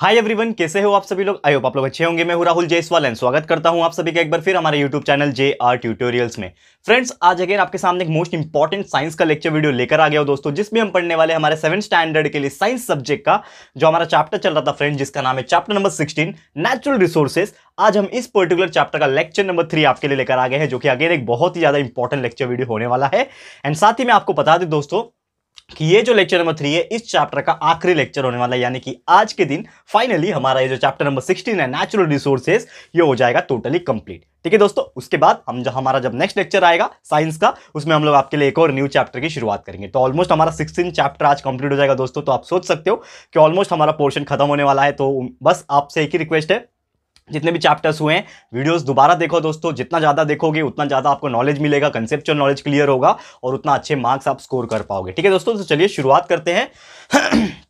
hi everyone कैसे हो आप सभी लोग आई होप आप लोग अच्छे होंगे मैं हूं राहुल जयसवाल एंड स्वागत करता हूं आप सभी का एक बार फिर हमारे YouTube channel J R tutorials में फ्रेंड्स आज अगेन आपके सामने एक मोस्ट इंपॉर्टेंट साइंस का लेक्चर वीडियो लेकर आ गया हो दोस्तों जिसमें हम पढ़ने वाले हमारे सेवन स्टैंडर्ड के लिए साइंस सब्जेक्ट का जो हमारा चैप्टर चल रहा था फ्रेंड जिसका नाम है chapter number sixteen natural resources आज हम इस पर्टिकुलर चैप्टर का लेक्चर नंबर थ्री आपके लिए लेकर आ गए हैं जो कि अगेन एक बहुत ही ज्यादा इंपॉर्टेंट लेक्चर वीडियो होने वाला है एंड साथ ही मैं आपको बता दें दोस्तों कि ये जो लेक्चर नंबर थ्री है इस चैप्टर का आखिरी लेक्चर होने वाला है यानी कि आज के दिन फाइनली हमारा ये जो चैप्टर नंबर सिक्सटीन है नेचुरल रिसोर्सेज ये हो जाएगा टोटली कंप्लीट ठीक है दोस्तों उसके बाद हम जो हमारा जब नेक्स्ट लेक्चर आएगा साइंस का उसमें हम लोग आपके लिए एक और न्यू चैप्टर की शुरुआत करेंगे तो ऑलमोस्ट हमारा सिक्सटीन चैप्टर आज कंप्लीट हो जाएगा दोस्तों तो आप सोच सकते हो कि ऑलमोस्ट हमारा पोर्शन खत्म होने वाला है तो बस आपसे एक ही रिक्वेस्ट है जितने भी चैप्टर्स हुए हैं वीडियोस दोबारा देखो दोस्तों जितना ज़्यादा देखोगे उतना ज़्यादा आपको नॉलेज मिलेगा कंसेप्चुअल नॉलेज क्लियर होगा और उतना अच्छे मार्क्स आप स्कोर कर पाओगे ठीक है दोस्तों तो चलिए शुरुआत करते हैं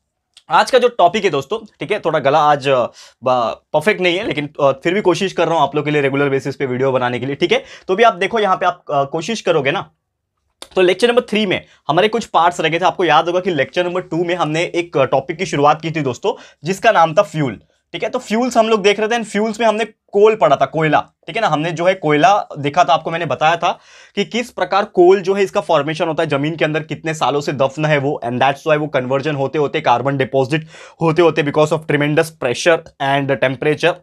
आज का जो टॉपिक है दोस्तों ठीक है थोड़ा गला आज परफेक्ट नहीं है लेकिन फिर भी कोशिश कर रहा हूँ आप लोग के लिए रेगुलर बेसिस पे वीडियो बनाने के लिए ठीक है तो भी आप देखो यहाँ पे आप कोशिश करोगे ना तो लेक्चर नंबर थ्री में हमारे कुछ पार्ट्स रखे थे आपको याद होगा कि लेक्चर नंबर टू में हमने एक टॉपिक की शुरुआत की थी दोस्तों जिसका नाम था फ्यूल ठीक है तो फ्यूल्स हम लोग देख रहे थे फ्यूल्स में हमने कोल पढ़ा था कोयला ठीक है ना हमने जो है कोयला देखा था आपको मैंने बताया था कि किस प्रकार कोल जो है इसका फॉर्मेशन होता है जमीन के अंदर कितने सालों से दफन है वो एंड दैट्स वाई वो कन्वर्जन होते होते कार्बन डिपॉजिट होते होते because of tremendous pressure and temperature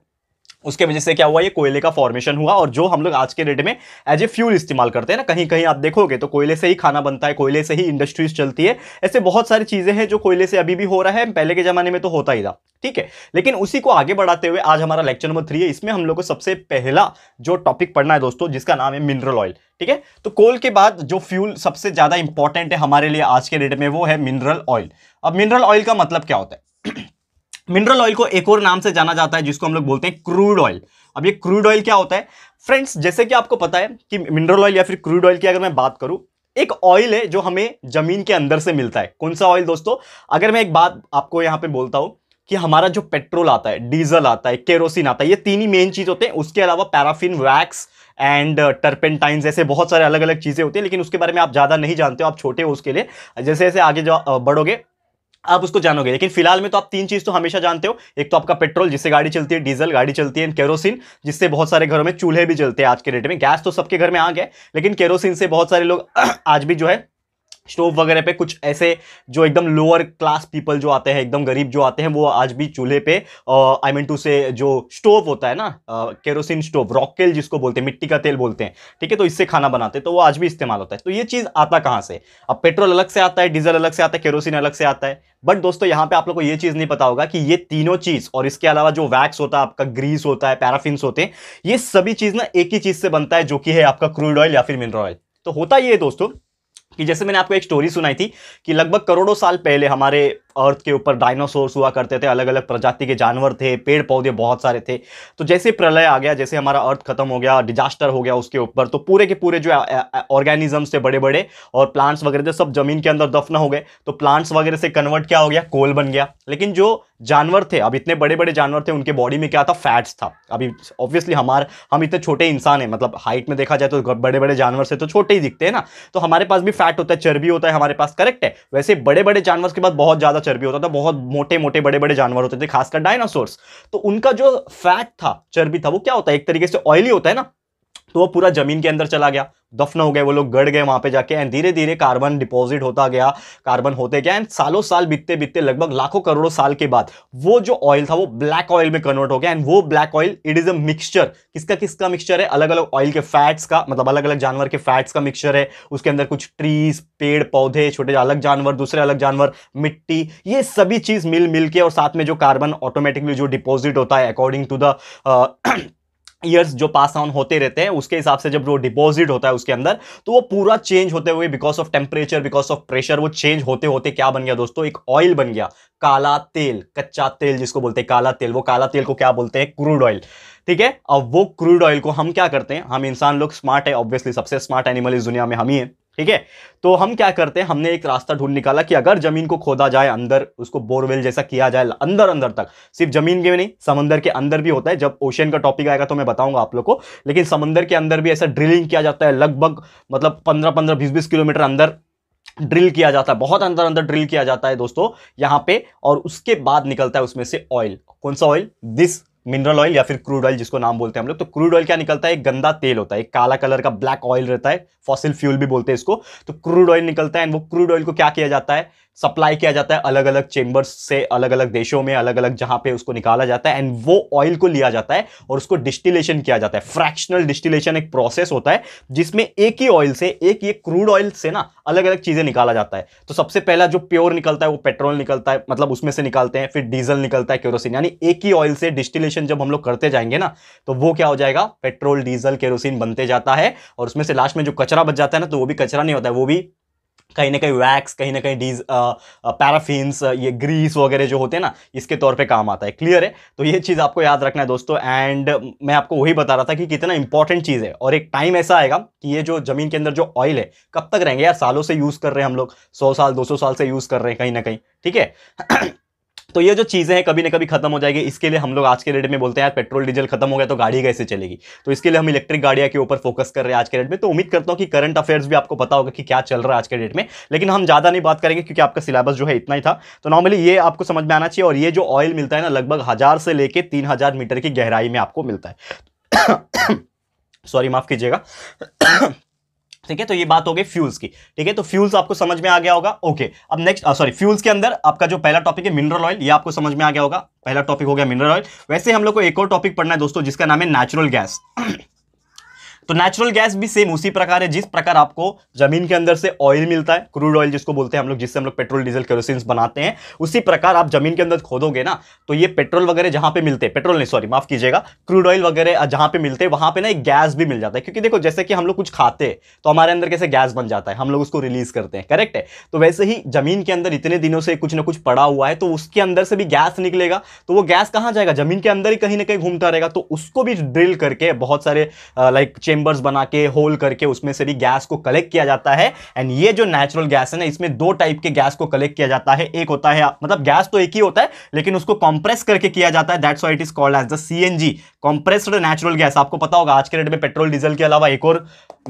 उसके वजह से क्या हुआ ये कोयले का फॉर्मेशन हुआ और जो हम लोग आज के डेट में एज ए फ्यूल इस्तेमाल करते हैं ना कहीं कहीं आप देखोगे तो कोयले से ही खाना बनता है कोयले से ही इंडस्ट्रीज चलती है ऐसे बहुत सारी चीज़ें हैं जो कोयले से अभी भी हो रहा है पहले के ज़माने में तो होता ही था ठीक है लेकिन उसी को आगे बढ़ाते हुए आज हमारा लेक्चर नंबर थ्री है इसमें हम लोग को सबसे पहला जो टॉपिक पढ़ना है दोस्तों जिसका नाम है मिनरल ऑयल ठीक है तो कोल के बाद जो फ्यूल सबसे ज़्यादा इंपॉर्टेंट है हमारे लिए आज के डेट में वो है मिनरल ऑयल अब मिनरल ऑयल का मतलब क्या होता है मिनरल ऑयल को एक और नाम से जाना जाता है जिसको हम लोग बोलते हैं क्रूड ऑयल अब ये क्रूड ऑयल क्या होता है फ्रेंड्स जैसे कि आपको पता है कि मिनरल ऑयल या फिर क्रूड ऑयल की अगर मैं बात करूं एक ऑयल है जो हमें जमीन के अंदर से मिलता है कौन सा ऑयल दोस्तों अगर मैं एक बात आपको यहाँ पे बोलता हूँ कि हमारा जो पेट्रोल आता है डीजल आता है केरोसिन आता है ये तीन ही मेन चीज होते हैं उसके अलावा पैराफिन वैक्स एंड टर्पेंटाइन जैसे बहुत सारे अलग अलग चीज़ें होती हैं लेकिन उसके बारे में आप ज़्यादा नहीं जानते हो आप छोटे हो उसके लिए जैसे जैसे आगे जो बढ़ोगे आप उसको जानोगे लेकिन फिलहाल में तो आप तीन चीज़ तो हमेशा जानते हो एक तो आपका पेट्रोल जिससे गाड़ी चलती है डीजल गाड़ी चलती है एंड केरोसिन जिससे बहुत सारे घरों में चूल्हे भी चलते हैं आज के डेट में गैस तो सबके घर में आ गए लेकिन केरोसिन से बहुत सारे लोग आज भी जो है स्टोव वगैरह पे कुछ ऐसे जो एकदम लोअर क्लास पीपल जो आते हैं एकदम गरीब जो आते हैं वो आज भी चूल्हे पे आई मीन टू से जो स्टोव होता है ना केरोसिन स्टोव रॉकेल जिसको बोलते हैं मिट्टी का तेल बोलते हैं ठीक है तो इससे खाना बनाते हैं तो वो आज भी इस्तेमाल होता है तो ये चीज़ आता कहाँ से अब पेट्रोल अलग से आता है डीजल अलग से आता है केरोसिन अलग से आता है बट दोस्तों यहाँ पे आप लोग को ये चीज़ नहीं पता होगा कि ये तीनों चीज़ और इसके अलावा जो वैक्स होता है आपका ग्रीस होता है पैराफिन्स होते हैं ये सभी चीज़ ना एक ही चीज़ से बनता है जो कि है आपका क्रूड ऑयल या फिर मिनरल ऑयल तो होता ये है दोस्तों कि जैसे मैंने आपको एक स्टोरी सुनाई थी कि लगभग करोड़ों साल पहले हमारे अर्थ के ऊपर डायनासोर्स हुआ करते थे अलग अलग प्रजाति के जानवर थे पेड़ पौधे बहुत सारे थे तो जैसे प्रलय आ गया जैसे हमारा अर्थ खत्म हो गया डिजास्टर हो गया उसके ऊपर तो पूरे के पूरे जो ऑर्गेनिजम्स थे बड़े बड़े और प्लांट्स वगैरह थे सब जमीन के अंदर दफन हो गए तो प्लांट्स वगैरह से कन्वर्ट क्या हो गया कोल बन गया लेकिन जो जानवर थे अब इतने बड़े बड़े जानवर थे उनके बॉडी में क्या था फैट्स था अभी ऑब्वियसली हमारे हम इतने छोटे इंसान हैं मतलब हाइट में देखा जाए तो बड़े बड़े जानवर से तो छोटे ही दिखते हैं ना तो हमारे पास भी फैट होता है चर्बी होता है हमारे पास करेक्ट है वैसे बड़े बड़े जानवर के बाद बहुत ज़्यादा चर्बी होता था बहुत मोटे मोटे बड़े बड़े जानवर होते थे खासकर डायनासोर्स तो उनका जो फैट था चर्बी था वो क्या होता है एक तरीके से ऑयली होता है ना तो वो पूरा जमीन के अंदर चला गया दफन हो गए वो लोग गड़ गए वहाँ पे जाके एंड धीरे धीरे कार्बन डिपॉजिट होता गया कार्बन होते गया एंड सालों साल बीतते बीतते लगभग लाखों करोड़ों साल के बाद वो जो ऑयल था वो ब्लैक ऑयल में कन्वर्ट हो गया एंड वो black oil it is a mixture किसका किसका मिक्सचर है अलग अलग ऑयल के फैट्स का मतलब अलग अलग जानवर के फैट्स का मिक्सचर है उसके अंदर कुछ ट्रीज पेड़ पौधे छोटे अलग जानवर दूसरे अलग जानवर मिट्टी ये सभी चीज़ मिल मिल के और साथ में जो कार्बन ऑटोमेटिकली जो डिपॉजिट होता है अकॉर्डिंग टू द ईयर्स जो पास ऑन होते रहते हैं उसके हिसाब से जब वो डिपॉजिट होता है उसके अंदर तो वो पूरा चेंज होते हुए because of temperature because of pressure वो चेंज होते होते क्या बन गया दोस्तों एक ऑयल बन गया काला तेल कच्चा तेल जिसको बोलते हैं काला तेल वो काला तेल को क्या बोलते हैं क्रूड ऑयल ठीक है अब वो क्रूड ऑयल को हम क्या करते हैं हम इंसान लोग स्मार्ट है ऑब्वियसली सबसे स्मार्ट एनिमल इस दुनिया में हम ही है ठीक है तो हम क्या करते हैं हमने एक रास्ता ढूंढ निकाला कि अगर जमीन को खोदा जाए अंदर उसको बोरवेल जैसा किया जाए अंदर अंदर तक सिर्फ जमीन के नहीं समंदर के अंदर भी होता है जब ओशियन का टॉपिक आएगा तो मैं बताऊंगा आप लोग को लेकिन समंदर के अंदर भी ऐसा ड्रिलिंग किया जाता है लगभग मतलब पंद्रह पंद्रह बीस बीस किलोमीटर अंदर ड्रिल किया जाता है बहुत अंदर अंदर ड्रिल किया जाता है दोस्तों यहाँ पे और उसके बाद निकलता है उसमें से ऑयल कौन सा ऑयल दिस मिनरल ऑयल या फिर क्रूड ऑयल जिसको नाम बोलते हैं हम लोग तो क्रूड ऑयल क्या निकलता है एक गंदा तेल होता है एक काला कलर का ब्लैक ऑयल रहता है फॉसिल फ्यूल भी बोलते हैं इसको तो क्रूड ऑयल निकलता है एंड वो क्रूड ऑयल को क्या किया जाता है सप्लाई किया जाता है अलग अलग चेंबर्स से अलग अलग देशों में अलग अलग जहां पे उसको निकाला जाता है एंड वो ऑयल को लिया जाता है और उसको डिस्टिलेशन किया जाता है फ्रैक्शनल डिस्टिलेशन एक प्रोसेस होता है जिसमें एक ही ऑयल से एक ये क्रूड ऑयल से ना अलग अलग चीज़ें निकाला जाता है तो सबसे पहला जो प्योर निकलता है वो पेट्रोल निकलता है मतलब उसमें से निकालते हैं फिर डीजल निकलता है केरोसिन यानी एक ही ऑयल से डिस्टिलेशन जब हम लोग करते जाएंगे ना तो वो क्या हो जाएगा पेट्रोल डीजल केरोसिन बनते जाता है और उसमें से लास्ट में जो कचरा बच जाता है ना तो वो भी कचरा नहीं होता है वो भी कहीं ना कहीं वैक्स कहीं ना कहीं these paraffins uh, uh, uh, ये ग्रीस वगैरह जो होते हैं ना इसके तौर पे काम आता है क्लियर है तो ये चीज़ आपको याद रखना है दोस्तों एंड मैं आपको वही बता रहा था कि कितना इंपॉर्टेंट चीज़ है और एक टाइम ऐसा आएगा कि ये जो ज़मीन के अंदर जो ऑयल है कब तक रहेंगे यार सालों से यूज़ कर रहे हैं हम लोग सौ साल दो साल से यूज़ कर रहे हैं कहीं ना कहीं ठीक है तो ये जो चीज़ें हैं कभी ना कभी खत्म हो जाएगी इसके लिए हम लोग आज के डेट में बोलते हैं यार पेट्रोल डीजल खत्म हो गया तो गाड़ी कैसे चलेगी तो इसके लिए हम इलेक्ट्रिक गाड़िया के ऊपर फोकस कर रहे हैं आज के डेट में तो उम्मीद करता हूँ कि करंट अफेयर्स भी आपको पता होगा कि क्या चल रहा है आज के डेट में लेकिन हम ज़्यादा नहीं बात करेंगे क्योंकि आपका सिलेबस जो है इतना ही था तो नॉर्मली ये आपको समझ में आना चाहिए और ये जो ऑयल मिलता है ना लगभग हज़ार से लेकर तीन मीटर की गहराई में आपको मिलता है सॉरी माफ़ कीजिएगा ठीक है तो ये बात हो गई फ्यूल्स की ठीक है तो फ्यूल्स आपको समझ में आ गया होगा ओके अब नेक्स्ट सॉरी फ्यूल्स के अंदर आपका जो पहला टॉपिक है मिनरल ऑयल ये आपको समझ में आ गया होगा पहला टॉपिक हो गया मिनरल ऑयल वैसे हम लोग को एक और टॉपिक पढ़ना है दोस्तों जिसका नाम है नेचुरल गैस तो नेचुरल गैस भी सेम उसी प्रकार है जिस प्रकार आपको जमीन के अंदर से ऑयल मिलता है क्रूड ऑयल जिसको बोलते हैं हम लोग जिससे हम लोग पेट्रोल डीजल केरोसिन बनाते हैं उसी प्रकार आप जमीन के अंदर खोदोगे ना तो ये पेट्रोल वगैरह जहां पे मिलते हैं पेट्रोल नहीं सॉरी माफ कीजिएगा क्रूड ऑयल वगैरह जहां पे मिलते हैं वहां पर ना एक गैस भी मिल जाता है क्योंकि देखो जैसे कि हम लोग कुछ खाते हैं तो हमारे अंदर कैसे गैस बन जाता है हम लोग उसको रिलीज करते हैं करेक्ट है तो वैसे ही जमीन के अंदर इतने दिनों से कुछ ना कुछ पड़ा हुआ है तो उसके अंदर से भी गैस निकलेगा तो वो गैस कहाँ जाएगा जमीन के अंदर ही कहीं ना कहीं घूमता रहेगा तो उसको भी ड्रिल करके बहुत सारे लाइक चेंबर्स बना के होल करके उसमें से भी गैस को कलेक्ट किया जाता है एंड ये जो नेचुरल गैस है ना इसमें दो टाइप के गैस को कलेक्ट किया जाता है एक होता है मतलब गैस तो एक ही होता है लेकिन उसको कंप्रेस करके किया जाता है that's why it is called as the C N G compressed natural gas आपको पता होगा आज के डेट में पेट्रोल डीजल के अलावा एक और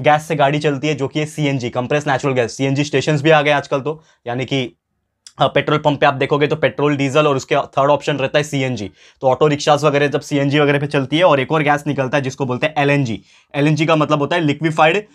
गैस से गाड़ी चलती है जो कि C N G compress natural gas C N G station भी आ गए आजकल तो यानी कि पेट्रोल पंप पे आप देखोगे तो पेट्रोल डीजल और उसके थर्ड ऑप्शन रहता है सीएनजी तो ऑटो रिक्शाज वगैरह जब सीएनजी वगैरह पे चलती है और एक और गैस निकलता है जिसको बोलते हैं एलएनजी एलएनजी का मतलब होता है लिक्विफाइड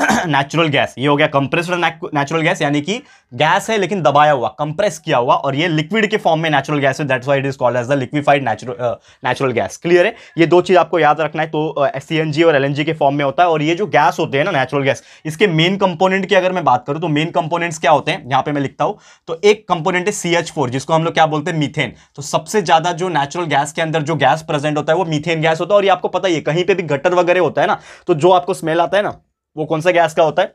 नेचुरल गैस ये हो गया कंप्रेस्ड नेचुरल गैस यानी कि गैस है लेकिन दबाया हुआ कंप्रेस किया हुआ और ये लिक्विड के फॉर्म में नेचुरल गैस है that's why it is called as the liquefied natural natural gas clear है ये दो चीज़ आपको याद रखना है तो सी एन जी और एल के फॉर्म में होता है और ये जो गैस होते हैं ना नेचुरल गैस इसके मेन कंपोनेंट की अगर मैं बात करूँ तो मेन कंपोनेंट्स क्या होते हैं यहाँ पे मैं लिखता हूँ तो एक कंपोनेंट है सी एच फोर जिसको हम लोग क्या बोलते हैं मीथेन तो सबसे ज़्यादा जो नेचुरल गैस के अंदर जो गैस प्रेजेंट होता है वो मीथेन गैस होता है और ये आपको पता ही है कहीं पर भी गटर वगैरह होता है ना तो जो आपको स्मेल आता है ना वो कौन सा गैस का होता है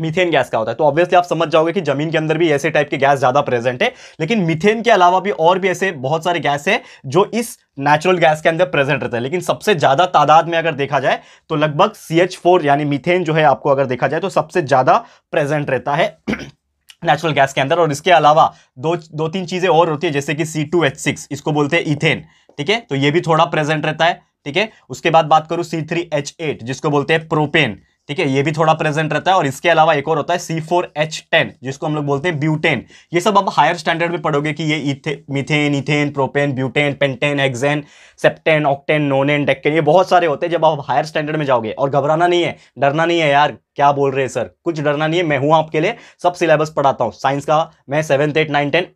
मीथेन गैस का होता है तो ऑब्वियसली आप समझ जाओगे कि जमीन के अंदर भी ऐसे टाइप के गैस ज्यादा प्रेजेंट है लेकिन मीथेन के अलावा भी और भी ऐसे बहुत सारे गैस है जो इस नेचुरल गैस के अंदर प्रेजेंट रहता है लेकिन सबसे ज्यादा तादाद में अगर देखा जाए तो लगभग सी यानी मिथेन जो है आपको अगर देखा जाए तो सबसे ज्यादा प्रेजेंट रहता है नेचुरल गैस के अंदर और इसके अलावा दो दो तीन चीज़ें और होती है जैसे कि सी टू एच सिक्स इसको बोलते हैं इथेन ठीक है तो ये भी थोड़ा प्रेजेंट रहता है ठीक है उसके बाद बात करूँ सी थ्री एच एट जिसको बोलते हैं प्रोपेन ठीक है ये भी थोड़ा प्रेजेंट रहता है और इसके अलावा एक और होता है सी फोर एच टेन जिसको हम लोग बोलते हैं ब्यूटेन ये सब आप हायर स्टैंडर्ड में पढ़ोगे कि ये methane ethane propane butane pentane hexane heptane octane nonane decane ये बहुत सारे होते हैं जब आप हायर स्टैंडर्ड में जाओगे और घबराना नहीं है डरना नहीं है यार क्या बोल रहे हैं सर कुछ डरना नहीं है मैं हूं आपके लिए सब सिलेबस पढ़ाता हूँ साइंस का मैं सेवन्थ एट नाइन टेन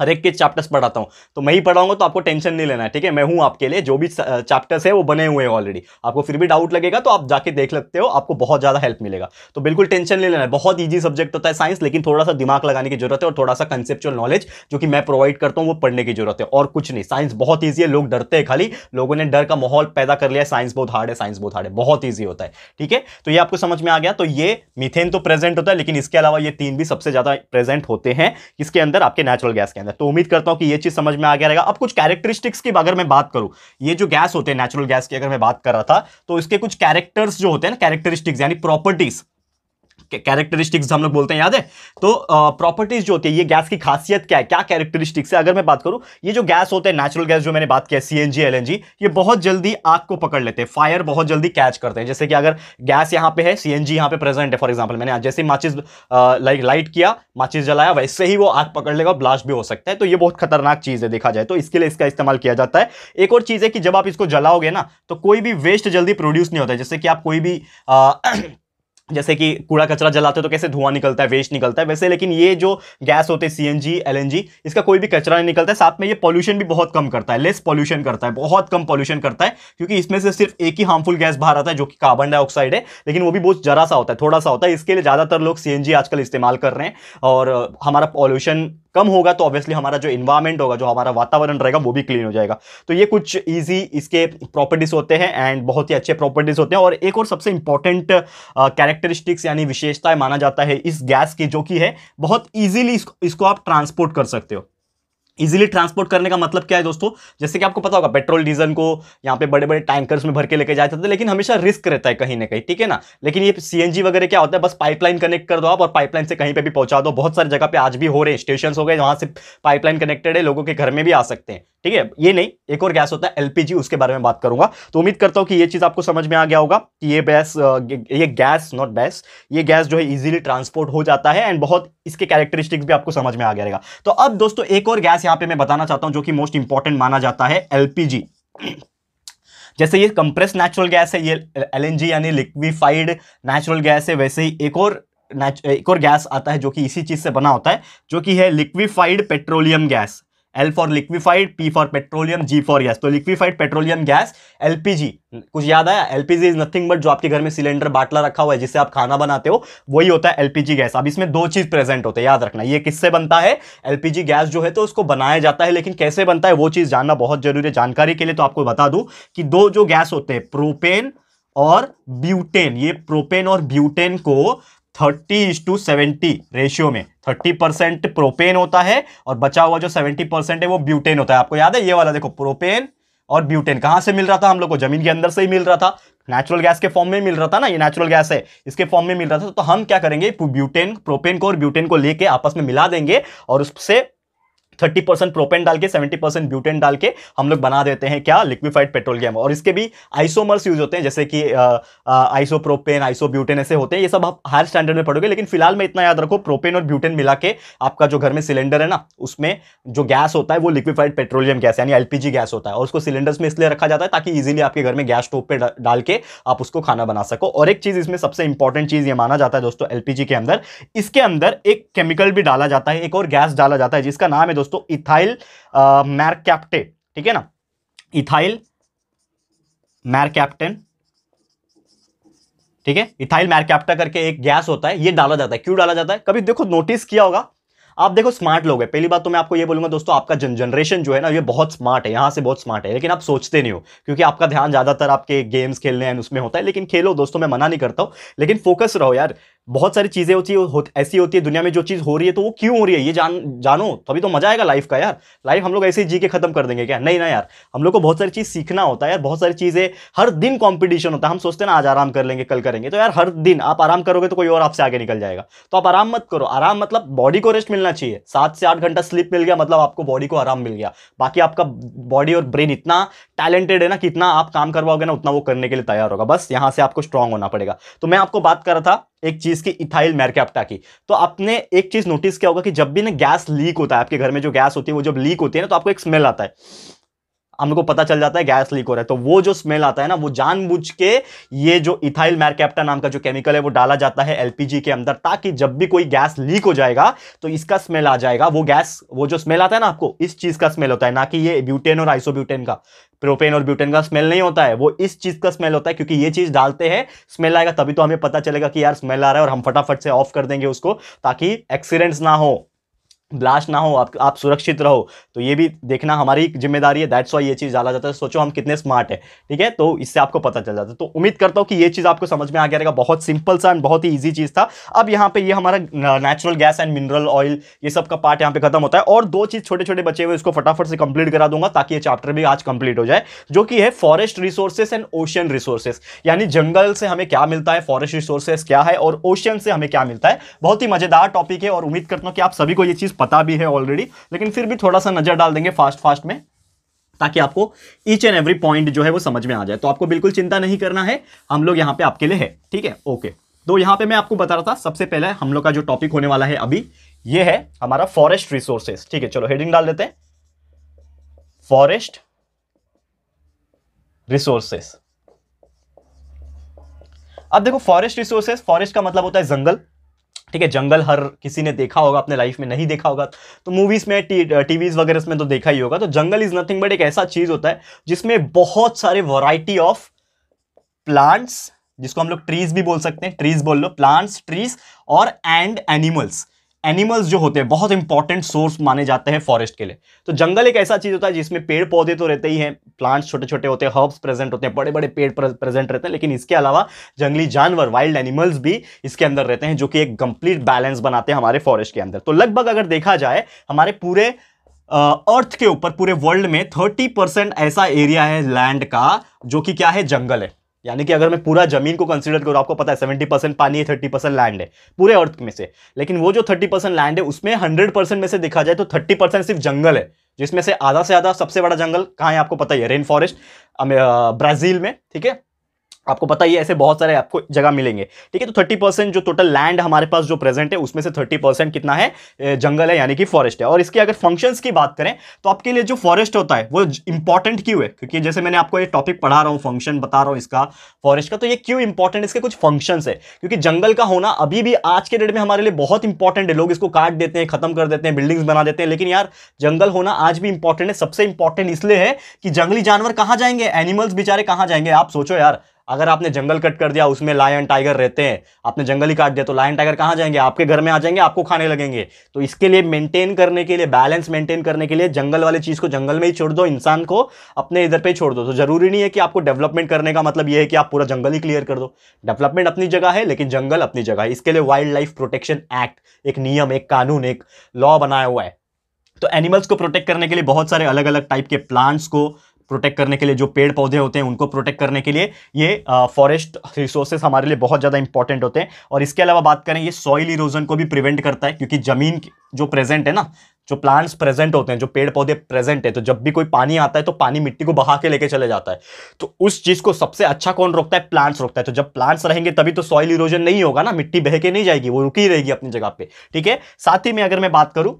हर एक के चैप्टर्स पढ़ाता हूँ तो मैं ही पढ़ाऊंगा तो आपको टेंशन नहीं लेना है ठीक है मैं हूँ आपके लिए जो भी चैप्टर्स है वो बने हुए हैं ऑलरेडी आपको फिर भी डाउट लगेगा तो आप जाके देख लेते हो आपको बहुत ज़्यादा हेल्प मिलेगा तो बिल्कुल टेंशन नहीं लेना है बहुत ईजी सब्जेक्ट होता है साइंस लेकिन थोड़ा सा दिमाग लगाने की जरूरत है और थोड़ा सा कंसेप्चुअल नॉलेज जो कि मैं प्रोवाइड करता हूँ वो पढ़ने की जरूरत है और कुछ नहीं साइंस बहुत ईजी है लोग डरते हैं खाली लोगों ने डर का माहौल पैदा कर लिया साइंस बहुत हार्ड है साइंस बहुत हार्ड है बहुत ईजी होता है ठीक है तो ये आपको समझ में आ गया तो ये मिथेन तो प्रेजेंट होता है लेकिन इसके अलावा ये तीन भी सबसे ज़्यादा प्रेजेंट होते हैं इसके अंदर आपके नेचुरल गैस के अंदर जाएगा तो उम्मीद करता हूं कि यह चीज़ समझ में आ गया रहेगा अब कुछ कैरेक्टरिस्टिक्स की अगर मैं बात करूं ये जो गैस होते हैं नेचुरल गैस की अगर मैं बात कर रहा था तो इसके कुछ कैरेक्टर्स जो होते हैं ना कैरेक्टरिस्टिक्स यानी प्रॉपर्टीज़ कैरेक्टरिस्टिक्स हम लोग बोलते हैं याद है तो प्रॉपर्टीज जो होती है ये गैस की खासियत क्या है क्या कैरेक्टरिस्टिक्स है अगर मैं बात करूँ ये जो गैस होते हैं नेचुरल गैस जो मैंने बात किया C N G L N G ये बहुत जल्दी आग को पकड़ लेते हैं फायर बहुत जल्दी कैच करते हैं जैसे कि अगर गैस यहाँ पे है सी एन जी यहाँ पे प्रेजेंट है फॉर एग्जाम्पल मैंने जैसे माचिस लाइक लाइट किया माचिस जलाया वैसे ही वो आग पकड़ लेगा ब्लास्ट भी हो सकता है तो ये बहुत खतरनाक चीज़ है देखा जाए तो इसके लिए इसका इस्तेमाल किया जाता है एक और चीज़ है कि जब आप इसको जलाओगे ना तो कोई भी वेस्ट जल्दी प्रोड्यूस नहीं होता जैसे कि आप कोई भी जैसे कि कूड़ा कचरा जलाते हो तो कैसे धुआं निकलता है वेस्ट निकलता है वैसे लेकिन ये जो गैस होते हैं C N G L N G इसका कोई भी कचरा नहीं निकलता है साथ में ये पॉल्यूशन भी बहुत कम करता है लेस पॉल्यूशन करता है बहुत कम पॉल्यूशन करता है क्योंकि इसमें से सिर्फ एक ही हार्मफुल गैस बाहर आता है जो कि कार्बन डाइऑक्साइड है लेकिन वो भी बहुत जरा सा होता है थोड़ा सा होता है इसके लिए ज़्यादातर लोग सी एन जी आजकल इस्तेमाल कर रहे हैं और हमारा पॉल्यूशन कम होगा तो ऑब्वियसली हमारा जो इन्वायरमेंट होगा जो हमारा वातावरण रहेगा वो भी क्लीन हो जाएगा तो ये कुछ ईजी इसके प्रॉपर्टीज़ होते हैं एंड बहुत ही अच्छे प्रॉपर्टीज़ होते हैं और एक और सबसे इंपॉर्टेंट कैरेक्टरिस्टिक्स यानी विशेषताएं माना जाता है इस गैस की जो कि है बहुत ईजिली इसको, इसको आप ट्रांसपोर्ट कर सकते हो इजिली ट्रांसपोर्ट करने का मतलब क्या है दोस्तों जैसे कि आपको पता होगा पेट्रोल डीजल को यहाँ पे बड़े बड़े टैंकर्स में भर के लेके जाते थे लेकिन हमेशा रिस्क रहता है कहीं ना कहीं ठीक है ना लेकिन ये सीएनजी वगैरह क्या होता है बस पाइपलाइन कनेक्ट कर दो आप और पाइपलाइन से कहीं पे भी पहुंचा दो बहुत सारी जगह पे आज भी हो रहे हैं स्टेशन हो गए जहाँ से पाइपलाइन कनेक्टेड है लोगों के घर में भी आ सकते हैं ठीक है ये नहीं एक और गैस होता है एलपीजी उसके बारे में बात करूंगा तो उम्मीद करता हूँ कि ये चीज़ आपको समझ में आ गया होगा कि ये बैस ये गैस नॉट बैस ये गैस जो है इजीली ट्रांसपोर्ट हो जाता है एंड बहुत इसके कैरेक्टरिस्टिक्स भी आपको समझ में आ गया रहेगा तो अब दोस्तों एक और गैस यहाँ पे मैं बताना चाहता हूँ जो कि मोस्ट इंपॉर्टेंट माना जाता है एलपीजी जैसे ये कंप्रेस नेचुरल गैस है ये एल यानी लिक्विफाइड नेचुरल गैस है वैसे ही एक और एक और गैस आता है जो कि इसी चीज़ से बना होता है जो कि है liquefied petroleum gas L for liquefied P for petroleum G for gas तो लिक्विफाइड पेट्रोलियम गैस एलपीजी कुछ याद आया एलपीजी इज नथिंग बट जो आपके घर में सिलेंडर बाटला रखा हुआ है जिससे आप खाना बनाते हो वही होता है एलपीजी गैस अब इसमें दो चीज प्रेजेंट होते हैं याद रखना ये किससे बनता है एलपीजी गैस जो है तो उसको बनाया जाता है लेकिन कैसे बनता है वो चीज जानना बहुत जरूरी है जानकारी के लिए तो आपको बता दू कि दो जो गैस होते हैं प्रोपेन और ब्यूटेन ये प्रोपेन और ब्यूटेन को thirty is to seventy ratio में थर्टी परसेंट प्रोपेन होता है और बचा हुआ जो सेवेंटी परसेंट है वो ब्यूटेन होता है आपको याद है ये वाला देखो प्रोपेन और ब्यूटेन कहाँ से मिल रहा था हम लोग को जमीन के अंदर से ही मिल रहा था नेचुरल गैस के फॉर्म में मिल रहा था ना ये नेचुरल गैस है इसके फॉर्म में मिल रहा था तो हम क्या करेंगे ब्यूटेन प्रोपेन को और ब्यूटेन को लेके आपस में मिला देंगे और उससे थर्टी परसेंट प्रोपेन डाल के सेवेंटी परसेंट ब्यूटेन डाल के हम लोग बना देते हैं क्या लिक्विफाइड पेट्रोलियम और इसके भी आइसोमर्स यूज होते हैं जैसे कि आइसोप्रोपेन आइसोब्यूटेन ऐसे होते हैं ये सब आप हायर स्टैंडर्ड में पढ़ोगे लेकिन फिलहाल मैं इतना याद रखो प्रोपेन और ब्यूटेन मिला के आपका जो घर में सिलेंडर है ना उसमें जो गैस होता है वो लिक्विफाइड पेट्रोलियम गैस यानी एलपीजी गैस होता है और उसको सिलेंडर्स में इसलिए रखा जाता है ताकि ईजिली आपके घर में गैस स्टोव पर डाल के आप उसको खाना बना सको और एक चीज इसमें सबसे इंपॉर्टेंट चीज ये माना जाता है दोस्तों एलपीजी के अंदर इसके अंदर एक केमिकल भी डाला जाता है एक और गैस डाला जाता है जिसका नाम है दोस्तों दोस्तों इथाइल मैरकैप्टेट ठीक है ना इथाइल कैप्टन ठीक है इथाइल मैरकैप्टा करके एक गैस होता है ये डाला जाता है क्यों डाला जाता है कभी देखो नोटिस किया होगा आप देखो स्मार्ट लोग हैं पहली बात तो मैं आपको ये बोलूंगा दोस्तों आपका जन जनरेशन जो है ना ये बहुत स्मार्ट है यहाँ से बहुत स्मार्ट है लेकिन आप सोचते नहीं हो क्योंकि आपका ध्यान ज़्यादातर आपके गेम्स खेलने हैं उसमें होता है लेकिन खेलो दोस्तों मैं मना नहीं करता हूँ लेकिन फोकस रहो यार बहुत सारी चीज़ें होती है हो, ऐसी होती है दुनिया में जो चीज़ हो रही है तो वो क्यों हो रही है ये जान जानो तभी तो मज़ा आएगा लाइफ का यार लाइफ हम लोग ऐसे ही जी के ख़त्म कर देंगे क्या नहीं ना यार हम लोग को बहुत सारी चीज़ सीखना होता है यार बहुत सारी चीज़ें हर दिन कॉम्पिटिशन होता है हम सोचते हैं ना आज आराम कर लेंगे कल करेंगे तो यार हर दिन आप आराम करोगे तो कोई और आपसे आगे निकल जाएगा तो आप आराम मत करो आराम मतलब बॉडी को रेस्ट मिलना चाहिए सात से आठ घंटा स्लीप मिल गया मतलब आपको बॉडी को आराम मिल गया बाकी आपका बॉडी और ब्रेन इतना टैलेंटेड है ना कि आप काम करवाओगे ना उतना वो करने के लिए तैयार होगा बस यहाँ से आपको स्ट्रांग होना पड़ेगा तो मैं आपको बात कर रहा था एक चीज़ की इथाइल मैरकैप्टा की तो आपने एक चीज़ नोटिस किया होगा कि जब भी ना गैस लीक होता है आपके घर में जो गैस होती है वो जब लीक होती है ना तो आपको एक स्मेल आता है हमको पता चल जाता है गैस लीक हो रहा है तो वो जो स्मेल आता है ना वो जानबूझ के ये जो इथाइल मैरकैप्टा नाम का जो केमिकल है वो डाला जाता है एलपीजी के अंदर ताकि जब भी कोई गैस लीक हो जाएगा तो इसका स्मेल आ जाएगा वो गैस वो जो स्मेल आता है ना आपको इस चीज का स्मेल होता है ना कि ये ब्यूटेन और आइसोब्यूटेन का प्रोपेन और ब्यूटेन का स्मेल नहीं होता है वो इस चीज का स्मेल होता है क्योंकि ये चीज डालते हैं स्मेल आएगा तभी तो हमें पता चलेगा कि यार स्मेल आ रहा है और हम फटाफट से ऑफ कर देंगे उसको ताकि एक्सीडेंट्स ना हो ब्लास्ट ना हो आप आप सुरक्षित रहो तो ये भी देखना हमारी जिम्मेदारी है दैट्स वाई ये चीज़ डाला जाता है सोचो हम कितने स्मार्ट है ठीक है तो इससे आपको पता चल जाता है तो उम्मीद करता हूँ कि ये चीज़ आपको समझ में आ गया रहेगा बहुत सिंपल सा एंड बहुत ही ईजी चीज़ था अब यहाँ पे ये हमारा natural gas and mineral oil ये सब का पार्ट यहाँ पे खत्म होता है और दो चीज़ छोटे छोटे बचे हुए उसको फटाफट से कंप्लीट करा दूंगा ताकि ये चैप्टर भी आज कंप्लीट हो जाए जो कि है forest resources and ocean resources यानी जंगल से हमें क्या मिलता है फॉरेस्ट रिसोर्सेस क्या है और ओशन से हमें क्या मिलता है बहुत ही मजेदार टॉपिक है और उम्मीद करता हूँ कि आप सभी को ये चीज़ पता भी है ऑलरेडी लेकिन फिर भी थोड़ा सा नजर डाल देंगे फास्ट फास्ट में ताकि आपको ईच एंड एवरी पॉइंट जो है वो समझ में आ जाए तो आपको बिल्कुल चिंता नहीं करना है हम लोग यहाँ पे आपके लिए है ठीक है ओके तो यहाँ पे मैं आपको बता रहा था सबसे पहले हम लोग का जो टॉपिक होने वाला है अभी ये है हमारा फॉरेस्ट रिसोर्सेस ठीक है चलो हेडिंग डाल देते हैं फॉरेस्ट रिसोर्सेस अब देखो फॉरेस्ट रिसोर्सेस फॉरेस्ट का मतलब होता है जंगल ठीक है जंगल हर किसी ने देखा होगा अपने लाइफ में नहीं देखा होगा तो मूवीज़ में टी टीवीज़ वगैरह में तो देखा ही होगा तो जंगल इज़ नथिंग बट एक ऐसा चीज़ होता है जिसमें बहुत सारे वैरायटी ऑफ प्लांट्स जिसको हम लोग ट्रीज भी बोल सकते हैं ट्रीज बोल लो प्लांट्स ट्रीज और एंड एनिमल्स एनिमल्स जो होते हैं बहुत इंपॉर्टेंट सोर्स माने जाते हैं फॉरेस्ट के लिए तो जंगल एक ऐसा चीज़ होता है जिसमें पेड़ पौधे तो रहते ही हैं प्लांट्स छोटे छोटे होते हैं हर्ब्स प्रेजेंट होते हैं बड़े बड़े पेड़ प्रेजेंट रहते हैं लेकिन इसके अलावा जंगली जानवर वाइल्ड एनिमल्स भी इसके अंदर रहते हैं जो कि एक कंप्लीट बैलेंस बनाते हैं हमारे फॉरेस्ट के अंदर तो लगभग अगर देखा जाए हमारे पूरे अर्थ के ऊपर पूरे वर्ल्ड में थर्टी परसेंट ऐसा एरिया है लैंड का जो कि क्या है जंगल है यानी कि अगर मैं पूरा जमीन को कंसिडर करूँ आपको पता है सेवेंटी परसेंट पानी है थर्टी परसेंट लैंड है पूरे अर्थ में से लेकिन वो जो थर्टी परसेंट लैंड है उसमें हंड्रेड परसेंट में से देखा जाए तो थर्टी परसेंट सिर्फ जंगल है जिसमें से आधा से आधा सबसे बड़ा जंगल कहाँ है आपको पता ही है रेन फॉरेस्ट ब्राज़ील में ठीक है आपको पता ही है ऐसे बहुत सारे आपको जगह मिलेंगे ठीक है तो थर्टी परसेंट जो टोटल लैंड हमारे पास जो प्रेजेंट है उसमें से थर्टी परसेंट कितना है जंगल है यानी कि फॉरेस्ट है और इसके अगर फंक्शंस की बात करें तो आपके लिए जो फॉरेस्ट होता है वो इंपॉर्टेंट क्यों है क्योंकि जैसे मैंने आपको ये टॉपिक पढ़ा रहा हूँ फंक्शन बता रहा हूँ इसका फॉरेस्ट का तो ये क्यों इंपॉर्टेंट इसके कुछ फंक्शंस है क्योंकि जंगल का होना अभी भी आज के डेट में हमारे लिए बहुत इंपॉर्टेंट है लोग इसको काट देते हैं खत्म कर देते हैं बिल्डिंग्स बना देते हैं लेकिन यार जंगल होना आज भी इंपॉर्टेंट है सबसे इंपॉर्टेंट इसलिए है कि जंगली जानवर कहाँ जाएंगे एनिमल्स बेचारे कहाँ जाएंगे आप सोचो यार अगर आपने जंगल कट कर दिया उसमें लायन टाइगर रहते हैं आपने जंगल ही काट दिया तो लायन टाइगर कहाँ जाएंगे आपके घर में आ जाएंगे आपको खाने लगेंगे तो इसके लिए मेंटेन करने के लिए बैलेंस मेंटेन करने के लिए जंगल वाली चीज़ को जंगल में ही छोड़ दो इंसान को अपने इधर पर छोड़ दो तो ज़रूरी नहीं है कि आपको डेवलपमेंट करने का मतलब ये है कि आप पूरा जंगल ही क्लियर कर दो डेवलपमेंट अपनी जगह है लेकिन जंगल अपनी जगह है इसके लिए वाइल्ड लाइफ प्रोटेक्शन एक्ट एक नियम एक कानून एक लॉ बनाया हुआ है तो एनिमल्स को प्रोटेक्ट करने के लिए बहुत सारे अलग अलग टाइप के प्लांट्स को प्रोटेक्ट करने के लिए जो पेड़ पौधे होते हैं उनको प्रोटेक्ट करने के लिए ये फॉरेस्ट रिसोर्सेस हमारे लिए बहुत ज़्यादा इंपॉर्टेंट होते हैं और इसके अलावा बात करें ये सॉइल इरोजन को भी प्रिवेंट करता है क्योंकि ज़मीन जो प्रेजेंट है ना जो प्लांट्स प्रेजेंट होते हैं जो पेड़ पौधे प्रेजेंट है तो जब भी कोई पानी आता है तो पानी मिट्टी को बहा के लेके चले जाता है तो उस चीज़ को सबसे अच्छा कौन रोकता है प्लांट्स रोकता है तो जब प्लांट्स रहेंगे तभी तो सॉइल इरोजन नहीं होगा ना मिट्टी बह के नहीं जाएगी वो रुकी रहेगी अपनी जगह पर ठीक है साथ ही में अगर मैं बात करूँ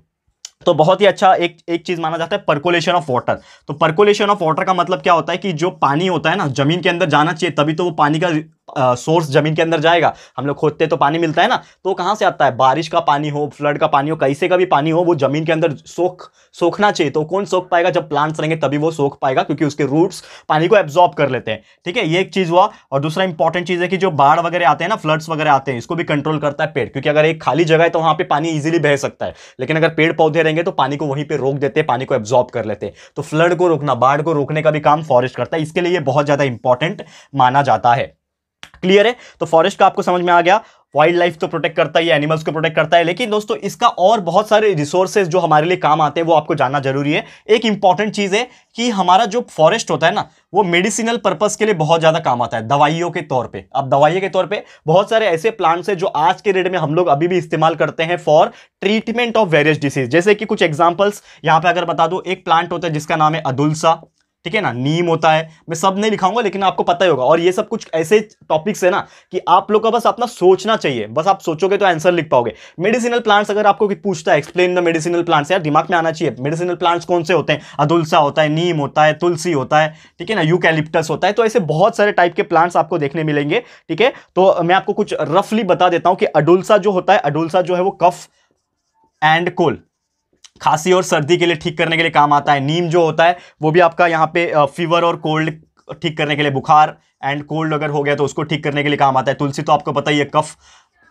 तो बहुत ही अच्छा एक एक चीज़ माना जाता है परकोलेशन ऑफ वाटर तो परकोलेशन ऑफ वाटर का मतलब क्या होता है कि जो पानी होता है ना जमीन के अंदर जाना चाहिए तभी तो वो पानी का सोर्स जमीन के अंदर जाएगा हम लोग खोदते तो पानी मिलता है ना तो कहाँ से आता है बारिश का पानी हो फ्लड का पानी हो कैसे का भी पानी हो वो जमीन के अंदर सोख सोखना चाहिए तो कौन सोख पाएगा जब प्लांट्स रहेंगे तभी वो सोख पाएगा क्योंकि उसके रूट्स पानी को एब्जॉर्ब कर लेते हैं ठीक है ये एक चीज़ हुआ और दूसरा इंपॉर्टेंट चीज़ है कि जो बाढ़ वगैरह आते हैं ना फ्लड्स वगैरह आते हैं इसको भी कंट्रोल करता है पेड़ क्योंकि अगर एक खाली जगह है तो वहाँ पर पानी ईजिली बह सकता है लेकिन अगर पेड़ पौधे रहेंगे तो पानी को वहीं पर रोक देते हैं पानी को एब्जॉर्ब कर लेते हैं तो फ्लड को रोकना बाढ़ को रोकने का भी काम फॉरेस्ट करता है इसके लिए बहुत ज़्यादा इंपॉर्टेंट माना जाता है क्लियर है तो फॉरेस्ट का आपको समझ में आ गया वाइल्ड लाइफ तो प्रोटेक्ट करता ही है एनिमल्स को प्रोटेक्ट करता है लेकिन दोस्तों इसका और बहुत सारे रिसोर्सेज जो हमारे लिए काम आते हैं वो आपको जानना जरूरी है एक इंपॉर्टेंट चीज़ है कि हमारा जो फॉरेस्ट होता है ना वो मेडिसिनल पर्पज़ के लिए बहुत ज़्यादा काम आता है दवाइयों के तौर पे अब दवाइयों के तौर पे बहुत सारे ऐसे प्लांट्स हैं जो आज के डेट में हम लोग अभी भी इस्तेमाल करते हैं for treatment of various disease जैसे कि कुछ एग्जाम्पल्स यहाँ पे अगर बता दूँ एक प्लांट होता है जिसका नाम है अदुलसा ठीक है ना नीम होता है मैं सब नहीं लिखाऊंगा लेकिन आपको पता ही होगा और ये सब कुछ ऐसे टॉपिक्स है ना कि आप लोग का बस अपना सोचना चाहिए बस आप सोचोगे तो आंसर लिख पाओगे मेडिसिनल प्लांट्स अगर आपको पूछता है एक्सप्लेन द मेडिसिनल प्लांट्स यार दिमाग में आना चाहिए मेडिसिनल प्लांट्स कौन से होते हैं अदुलसा होता है नीम होता है तुलसी होता है ठीक है ना यूकेलिप्टस होता है तो ऐसे बहुत सारे टाइप के प्लांट्स आपको देखने मिलेंगे ठीक है तो मैं आपको कुछ रफली बता देता हूँ कि अडुलसा जो होता है अडुलसा जो है वो कफ एंड कोल खांसी और सर्दी के लिए ठीक करने के लिए काम आता है नीम जो होता है वो भी आपका यहाँ पे फीवर और कोल्ड ठीक करने के लिए बुखार एंड कोल्ड अगर हो गया तो उसको ठीक करने के लिए काम आता है तुलसी तो आपको पता ही है कफ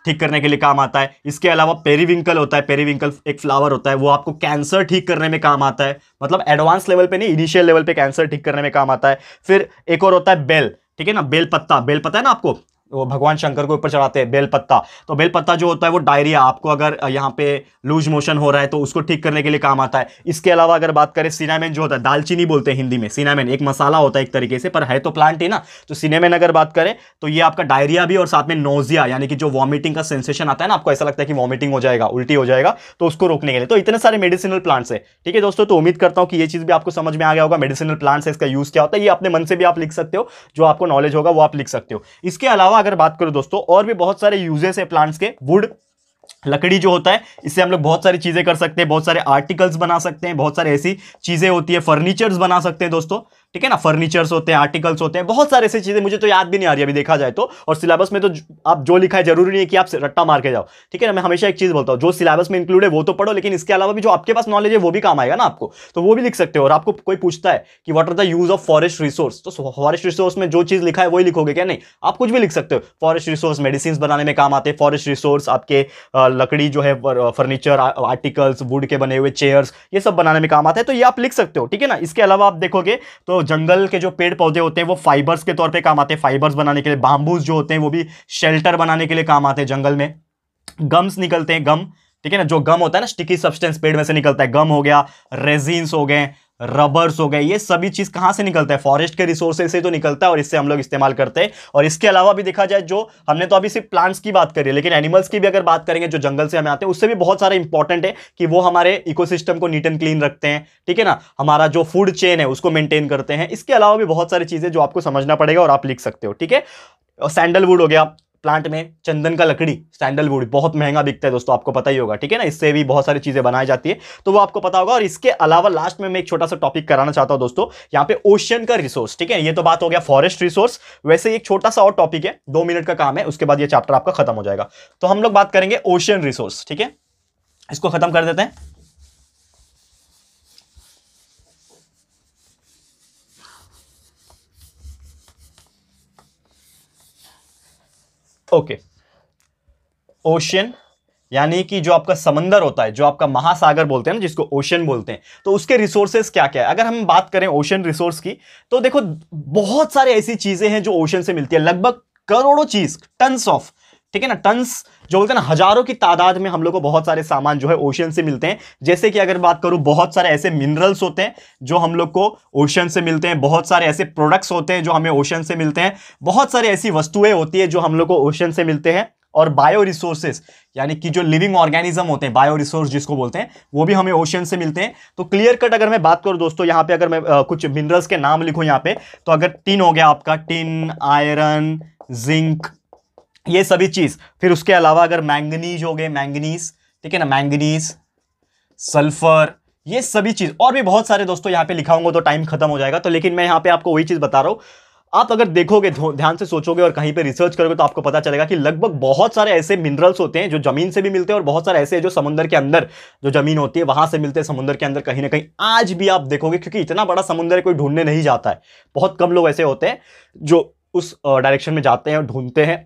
ठीक करने के लिए काम आता है इसके अलावा पेरीविंकल होता है पेरीविंकल एक फ्लावर होता है वो आपको कैंसर ठीक करने में काम आता है मतलब एडवांस लेवल पे नहीं इनिशियल लेवल पे कैंसर ठीक करने में काम आता है फिर एक और होता है बेल ठीक है ना बेल पत्ता बेल पता है ना आपको वो भगवान शंकर को ऊपर चढ़ाते हैं बेलपत्ता तो बेलपत्ता जो होता है वो डायरिया आपको अगर यहाँ पे लूज मोशन हो रहा है तो उसको ठीक करने के लिए काम आता है इसके अलावा अगर बात करें सिनेमेन जो होता है दालचीनी बोलते हैं हिंदी में सिनेमेन एक मसाला होता है एक तरीके से पर है तो प्लांट ही ना तो सिनेमेन अगर बात करें तो ये आपका डायरिया भी और साथ में नोजिया यानी कि जो वॉमिटिंग का सेंसेशन आता है ना आपको ऐसा लगता है कि वॉमिटिंग हो जाएगा उल्टी हो जाएगा तो उसको रोकने के लिए तो इतने सारे मेडिसिनल प्लांट्स है ठीक है दोस्तों तो उम्मीद करता हूँ कि ये चीज़ भी आपको समझ में आ गया होगा मेडिसिनल प्लांट्स है इसका यूज़ क्या होता है ये अपने मन से भी आप लिख सकते हो जो आपको नॉलेज होगा वो आप लिख सकते हो इसके अलावा अगर बात करूं दोस्तों और भी बहुत सारे यूजेस है प्लांट्स के वुड लकड़ी जो होता है इससे हम लोग बहुत सारी चीज़ें कर सकते हैं बहुत सारे आर्टिकल्स बना सकते हैं बहुत सारी ऐसी चीज़ें होती है फर्नीचर्स बना सकते हैं दोस्तों ठीक है ना फर्नीचर्स होते हैं आर्टिकल्स होते हैं बहुत सारे ऐसी चीज़ें मुझे तो याद भी नहीं आ रही अभी देखा जाए तो और सिलेबस में तो आप जो लिखा है जरूरी नहीं है कि आप रट्टा मार के जाओ ठीक है ना मैं हमेशा एक चीज़ बोलता हूँ जो सिलेबस में इंक्लूड है वो तो पढ़ो लेकिन इसके अलावा भी जो आपके पास नॉलेज है वो भी काम आएगा ना आपको तो वो भी लिख सकते हो और आपको कोई पूछता है कि what are the use of forest resource तो फॉरेस्ट रिसोर्स में जो चीज़ लिखा है वही लिखोगे क्या नहीं आप कुछ भी लिख सकते हो फॉरेस्ट रिसोर्स मेडिसिन बनाने में काम आते हैं फॉरेस्ट रिसोर्स आपके लकड़ी जो है फर्नीचर आर्टिकल्स वुड के बने हुए चेयर्स ये सब बनाने में काम आता है तो ये आप लिख सकते हो ठीक है ना इसके अलावा आप देखोगे तो जंगल के जो पेड़ पौधे होते हैं वो फाइबर्स के तौर पे काम आते हैं फाइबर्स बनाने के लिए बाम्बूज जो होते हैं वो भी शेल्टर बनाने के लिए काम आते हैं जंगल में गम्स निकलते हैं गम ठीक है ना जो गम होता है ना स्टिकी सब्सटेंस पेड़ में से निकलता है गम हो गया रेजिन्स हो गए रबर्स हो गए ये सभी चीज़ कहाँ से निकलता है फॉरेस्ट के रिसोर्सेज से तो निकलता है और इससे हम लोग इस्तेमाल करते हैं और इसके अलावा भी देखा जाए जो हमने तो अभी सिर्फ प्लांट्स की बात करी लेकिन एनिमल्स की भी अगर बात करेंगे जो जंगल से हमें आते हैं उससे भी बहुत सारे इंपॉर्टेंट है कि वो हमारे इकोसिस्टम को नीट एंड क्लीन रखते हैं ठीक है ना हमारा जो फूड चेन है उसको मेंटेन करते हैं इसके अलावा भी बहुत सारी चीज़ें जो आपको समझना पड़ेगा और आप लिख सकते हो ठीक है सैंडलवुड हो गया प्लांट में चंदन का लकड़ी सैंडलवुड बहुत महंगा बिकता है दोस्तों आपको पता ही होगा ठीक है ना इससे भी बहुत सारी चीज़ें बनाई जाती है तो वो आपको पता होगा और इसके अलावा लास्ट में मैं एक छोटा सा टॉपिक कराना चाहता हूँ दोस्तों यहाँ पे ओशियन का रिसोर्स ठीक है ये तो बात हो गया फॉरेस्ट रिसोर्स वैसे एक छोटा सा और टॉपिक है दो मिनट का काम है उसके बाद ये चैप्टर आपका खत्म हो जाएगा तो हम लोग बात करेंगे ओशियन रिसोर्स ठीक है इसको खत्म कर देते हैं ओके ओशन यानी कि जो आपका समंदर होता है जो आपका महासागर बोलते हैं ना जिसको ओशन बोलते हैं तो उसके रिसोर्सेस क्या क्या है अगर हम बात करें ओशन रिसोर्स की तो देखो बहुत सारे ऐसी चीज़ें हैं जो ओशन से मिलती है लगभग करोड़ों चीज़ टन्स ऑफ ठीक है ना टन्स जो बोलते हैं ना हजारों की तादाद में हम लोग को बहुत सारे सामान जो है ओशन से मिलते हैं जैसे कि अगर बात करूं बहुत सारे ऐसे मिनरल्स होते हैं जो हम लोग को ओशन से मिलते हैं बहुत सारे ऐसे प्रोडक्ट्स होते हैं जो हमें ओशन से मिलते हैं बहुत सारे ऐसी वस्तुएं होती है जो हम लोग को ओशन से मिलते हैं और बायो रिसोर्सेज यानी कि जो लिविंग ऑर्गेनिज्म होते हैं बायो रिसोर्स जिसको बोलते हैं वो भी हमें ओशन से मिलते हैं तो क्लियर कट अगर मैं बात करूँ दोस्तों यहाँ पे अगर मैं आ, कुछ मिनरल्स के नाम लिखूँ यहाँ पे तो अगर टिन हो गया आपका टिन आयरन जिंक ये सभी चीज़ फिर उसके अलावा अगर मैंगनीज हो गए मैंगनीज ठीक है ना मैंगनीज सल्फर ये सभी चीज़ और भी बहुत सारे दोस्तों यहाँ पे लिखाऊंगा तो टाइम खत्म हो जाएगा तो लेकिन मैं यहाँ पे आपको वही चीज़ बता रहा हूँ आप अगर देखोगे ध्यान से सोचोगे और कहीं पे रिसर्च करोगे तो आपको पता चलेगा कि लगभग बहुत सारे ऐसे मिनरल्स होते हैं जो जमीन से भी मिलते हैं और बहुत सारे ऐसे जो समुद्र के अंदर जो जमीन होती है वहां से मिलते हैं समुद्र के अंदर कहीं ना कहीं आज भी आप देखोगे क्योंकि इतना बड़ा समुद्र कोई ढूंढने नहीं जाता है बहुत कम लोग ऐसे होते हैं जो उस डायरेक्शन में जाते हैं और ढूंढते हैं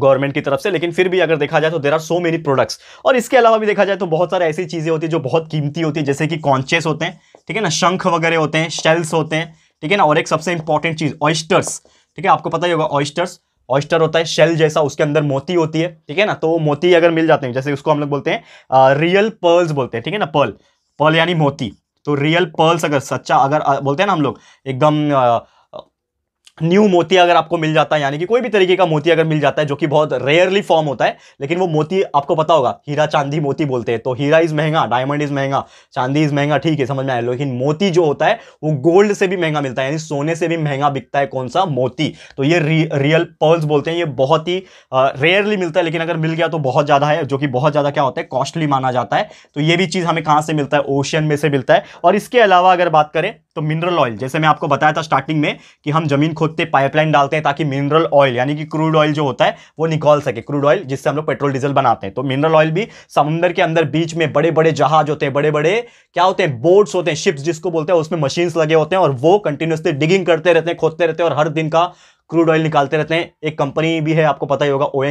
गवर्नमेंट की तरफ से लेकिन फिर भी अगर देखा जाए तो there are so many products और इसके अलावा भी देखा जाए तो बहुत सारी ऐसी चीज़ें होती है जो बहुत कीमती होती है जैसे कि कॉन्चेस होते हैं ठीक है ना शंख वगैरह होते हैं शेल्स होते हैं ठीक है ना और एक सबसे इंपॉर्टेंट चीज़ ऑयस्टर्स ठीक है आपको पता ही होगा ऑयस्टर्स ऑयस्टर होता है शेल जैसा उसके अंदर मोती होती है ठीक है ना तो मोती अगर मिल जाते हैं जैसे उसको हम लोग बोलते हैं रियल पर्ल्स बोलते हैं ठीक है ना पर्ल पर्ल यानी मोती तो रियल पर्ल्स अगर सच्चा अगर बोलते हैं ना हम लोग एकदम न्यू मोती अगर आपको मिल जाता है यानी कि कोई भी तरीके का मोती अगर मिल जाता है जो कि बहुत रेयरली फॉर्म होता है लेकिन वो मोती आपको पता होगा हीरा चांदी मोती बोलते हैं तो हीरा इज़ महंगा डायमंड इज़ महंगा चांदी इज़ महंगा ठीक है समझ में आया लेकिन मोती जो होता है वो गोल्ड से भी महंगा मिलता है यानी सोने से भी महंगा बिकता है कौन सा मोती तो ये रि, रियल पर्ल्स बोलते हैं ये बहुत ही रेयरली मिलता है लेकिन अगर मिल गया तो बहुत ज़्यादा है जो कि बहुत ज़्यादा क्या होता है कॉस्टली माना जाता है तो ये भी चीज़ हमें कहाँ से मिलता है ओशियन में से मिलता है और इसके अलावा अगर बात करें तो मिनरल ऑयल जैसे मैं आपको बताया था स्टार्टिंग में कि हम जमीन खोदते पाइपलाइन डालते हैं ताकि मिनरल ऑयल यानी कि क्रूड ऑयल जो होता है वो निकाल सके क्रूड ऑयल जिससे हम लोग पेट्रोल डीजल बनाते हैं तो मिनरल ऑयल भी समुद्र के अंदर बीच में बड़े बड़े जहाज होते हैं बड़े बड़े क्या होते हैं बोट्स होते हैं शिप्स जिसको बोलते हैं उसमें मशीन्स लगे होते हैं और वो कंटिन्यूसली डिगिंग करते रहते हैं खोदते रहते हैं और हर दिन का क्रूड ऑयल निकालते रहते हैं एक कंपनी भी है आपको पता ही होगा ओ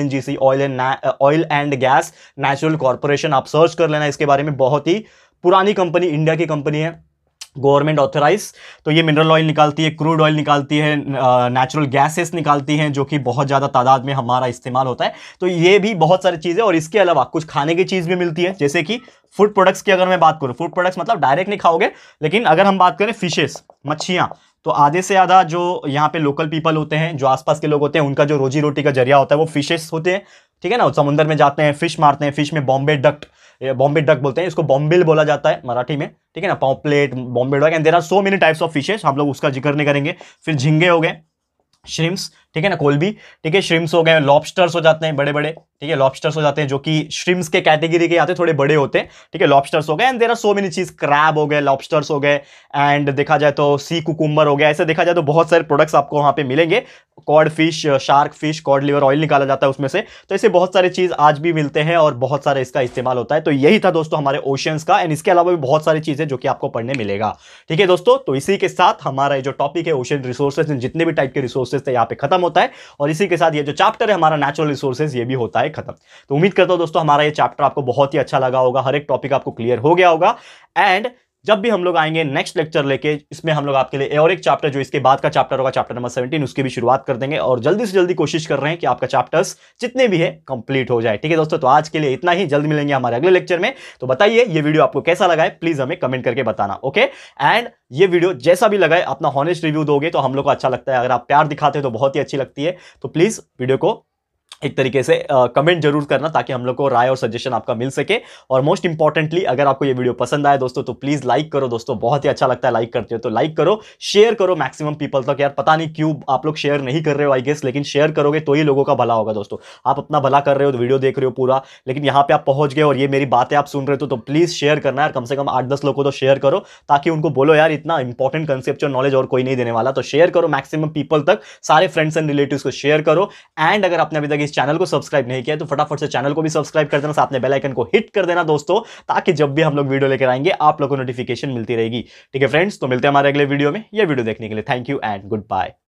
oil and oil and gas natural corporation आप सर्च कर लेना इसके बारे में बहुत ही पुरानी कंपनी इंडिया की कंपनी है गवर्नमेंट ऑथराइज तो ये मिनरल ऑयल निकालती है क्रूड ऑयल निकालती है नेचुरल गैसेस निकालती हैं जो कि बहुत ज़्यादा तादाद में हमारा इस्तेमाल होता है तो ये भी बहुत सारी चीज़ें और इसके अलावा कुछ खाने की चीज़ भी मिलती है जैसे कि फूड प्रोडक्ट्स की अगर मैं बात करूँ फूड प्रोडक्ट्स मतलब डायरेक्ट नहीं खाओगे लेकिन अगर हम बात करें फिशेस मछियाँ तो आधे से आधा जो यहाँ पे लोकल पीपल होते हैं जो आसपास के लोग होते हैं उनका जो रोजी रोटी का जरिया होता है वो फिशेस होते हैं ठीक है ना समुद्र में जाते हैं फिश मारते हैं फिश में बॉम्बे डक्ट बॉम्बे डक बोलते हैं इसको बॉम्बिल बोला जाता है मराठी में ठीक है ना पॉपलेट Bombay duck and there are so many types of fishes हम लोग उसका जिक्र नहीं करेंगे फिर झिंगे हो गए श्रिम्स ठीक है ना कोलबी ठीक है श्रिम्स हो गए लॉबस्टर्स हो जाते हैं बड़े बड़े ठीक है लॉबस्टर्स हो जाते हैं जो कि श्रिम्स के कैटेगरी के आते थोड़े बड़े होते हैं ठीक है लॉबस्टर्स हो गए and there are so many चीज क्रैब हो गए लॉबस्टर्स हो गए एंड देखा जाए तो सी कुकुम्बर हो गया ऐसे देखा जाए तो बहुत सारे प्रोडक्ट्स आपको वहाँ पे मिलेंगे cod fish shark fish cod liver oil निकाला जाता है उसमें से तो ऐसे बहुत सारे चीज़ आज भी मिलते हैं और बहुत सारे इसका इस्तेमाल होता है तो यही था दोस्तों हमारे ओशंस का एंड इसके अलावा भी बहुत सारी चीज़ें जो कि आपको पढ़ने मिलेगा ठीक है दोस्तों तो इसी के साथ हमारा जो टॉपिक है ओशन रिसोर्सेज जितने भी टाइप के रिसोर्सेज थे यहाँ पे खत्म खत्म होता है और इसी के साथ ये जो चैप्टर है हमारा नेचुरल रिसोर्सेज ये भी होता है खत्म तो उम्मीद करता हूँ दोस्तों हमारा ये चैप्टर आपको बहुत ही अच्छा लगा होगा हर एक टॉपिक आपको क्लियर हो गया होगा एंड जब भी हम लोग आएंगे नेक्स्ट लेक्चर लेके इसमें हम लोग आपके लिए और एक चैप्टर जो इसके बाद का चैप्टर होगा चैप्टर नंबर सेवेंटीन उसकी भी शुरुआत कर देंगे और जल्दी से जल्दी कोशिश कर रहे हैं कि आपका चैप्टर्स जितने भी है कंप्लीट हो जाए ठीक है दोस्तों तो आज के लिए इतना ही जल्द मिलेंगे हमारे अगले लेक्चर में तो बताइए ये वीडियो आपको कैसा लगा है प्लीज हमें कमेंट करके बताना ओके एंड ये वीडियो जैसा भी लगाए अपना हॉनेस्ट रिव्यू दोगे तो हम लोग को अच्छा लगता है अगर आप प्यार दिखाते हो तो बहुत ही अच्छी लगती है तो प्लीज वीडियो को एक तरीके से कमेंट uh, जरूर करना ताकि हम लोग को राय और सजेशन आपका मिल सके और मोस्ट इंपॉर्टेंटली अगर आपको ये वीडियो पसंद आए दोस्तों तो प्लीज़ लाइक करो दोस्तों बहुत ही अच्छा लगता है लाइक करते हो तो लाइक करो शेयर करो मैक्सिमम पीपल तक यार पता नहीं क्यों आप लोग शेयर नहीं कर रहे हो आई गेस लेकिन शेयर करोगे तो ही लोगों का भला होगा दोस्तों आप अपना भला कर रहे हो वीडियो तो देख रहे हो पूरा लेकिन यहाँ पर आप पहुँच गए और ये मेरी बातें आप सुन रहे हो तो प्लीज़ तो शेयर करना यार कम से कम आठ दस लोगों को तो शेयर करो ताकि उनको बोलो यार इतना इंपॉर्टेंट कंसेप्ट नॉलेज और कोई नहीं देने वाला तो शेयर करो मैक्सिमम पीपल तक सारे फ्रेंड्स एंड रिलेटिव को शेयर करो एंड अगर आपने अभी तक इस चैनल को सब्सक्राइब नहीं किया तो फटाफट से चैनल को भी सब्सक्राइब कर देना साथ में बेलाइकन को हिट कर देना दोस्तों ताकि जब भी हम लोग वीडियो लेकर आएंगे आप लोग को नोटिफिकेशन मिलती रहेगी ठीक है फ्रेंड्स तो मिलते हैं हमारे अगले वीडियो में यह वीडियो देखने के लिए thank you and good bye